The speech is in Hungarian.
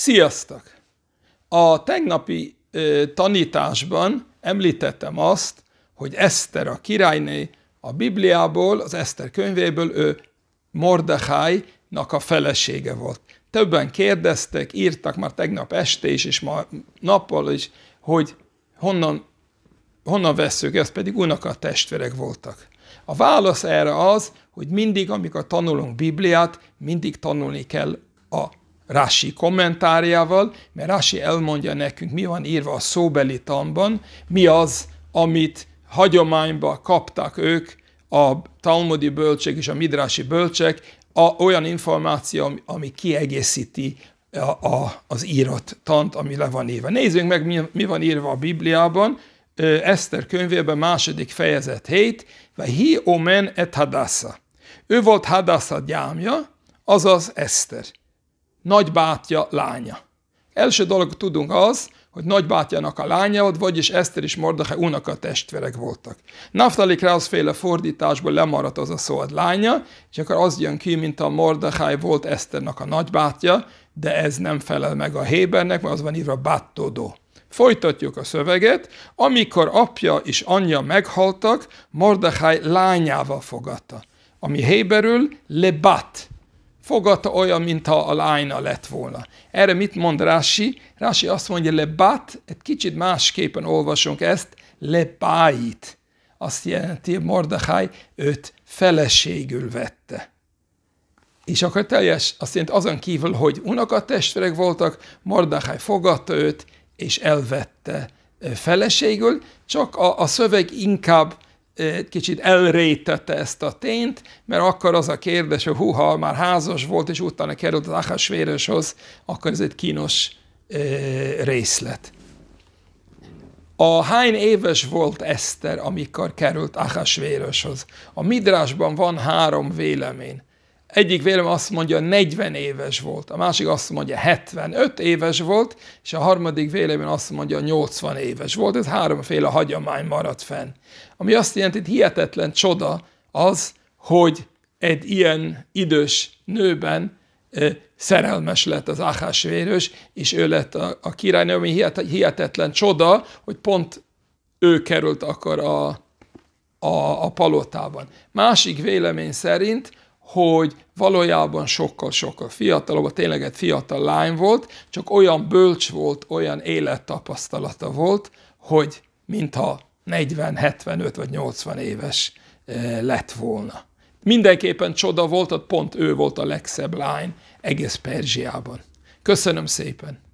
Sziasztok! A tegnapi ö, tanításban említettem azt, hogy Eszter a királyné a Bibliából, az Eszter könyvéből ő Mordechai-nak a felesége volt. Többen kérdeztek, írtak már tegnap este is, és ma nappal is, hogy honnan, honnan veszük ezt, pedig unoka testvérek voltak. A válasz erre az, hogy mindig, amikor tanulunk Bibliát, mindig tanulni kell a Rási kommentárjával, mert Rási elmondja nekünk, mi van írva a szóbeli tanban, mi az, amit hagyományba kaptak ők, a talmudi bölcsek és a midrási bölcsek, a, olyan információ, ami, ami kiegészíti a, a, az írott tant, ami le van írva. Nézzünk meg, mi, mi van írva a Bibliában, Ö, Eszter könyvében, második fejezet 7, vagy hi omen et hadassa. Ő volt hadassa gyámja, azaz Eszter nagybátyja lánya. Első dolog tudunk az, hogy nagybátyjának a lánya, vagyis Eszter és Mordechai unoka testvérek voltak. Naftali Krausz féle fordításból lemaradt az a szó a lánya, és akkor az jön ki, mint a Mordechai volt Eszternek a nagybátyja, de ez nem felel meg a Hébernek, mert az van írva battodó. Folytatjuk a szöveget. Amikor apja és anyja meghaltak, Mordechai lányával fogadta, ami Héberül lebat, fogata olyan, mintha a lájna lett volna. Erre mit mond Rási? Rási azt mondja, bat, egy kicsit másképpen olvasunk ezt, lebáit. Azt jelenti, Mordechai őt feleségül vette. És akkor teljes, azt jelenti azon kívül, hogy unokatestvérek voltak, Mordechai fogadta őt, és elvette feleségül, csak a, a szöveg inkább egy kicsit elrejtette ezt a tényt, mert akkor az a kérdés, hogy húha, már házas volt, és utána került az Ahasvéröshoz, akkor ez egy kínos részlet. A hány éves volt Eszter, amikor került Ahasvéröshoz? A Midrásban van három vélemény egyik vélem azt mondja, 40 éves volt, a másik azt mondja, 75 éves volt, és a harmadik vélemény azt mondja, 80 éves volt. Ez háromféle hagyomány maradt fenn. Ami azt jelenti, hogy hihetetlen csoda az, hogy egy ilyen idős nőben szerelmes lett az Ahasvérős, és ő lett a, a királynő, ami hihetetlen csoda, hogy pont ő került akkor a, a, a palotában. Másik vélemény szerint hogy valójában sokkal-sokkal fiatalabb, a tényleg egy fiatal lány volt, csak olyan bölcs volt, olyan élettapasztalata volt, hogy mintha 40, 75 vagy 80 éves eh, lett volna. Mindenképpen csoda volt, ott pont ő volt a legszebb lány egész Perzsiában. Köszönöm szépen!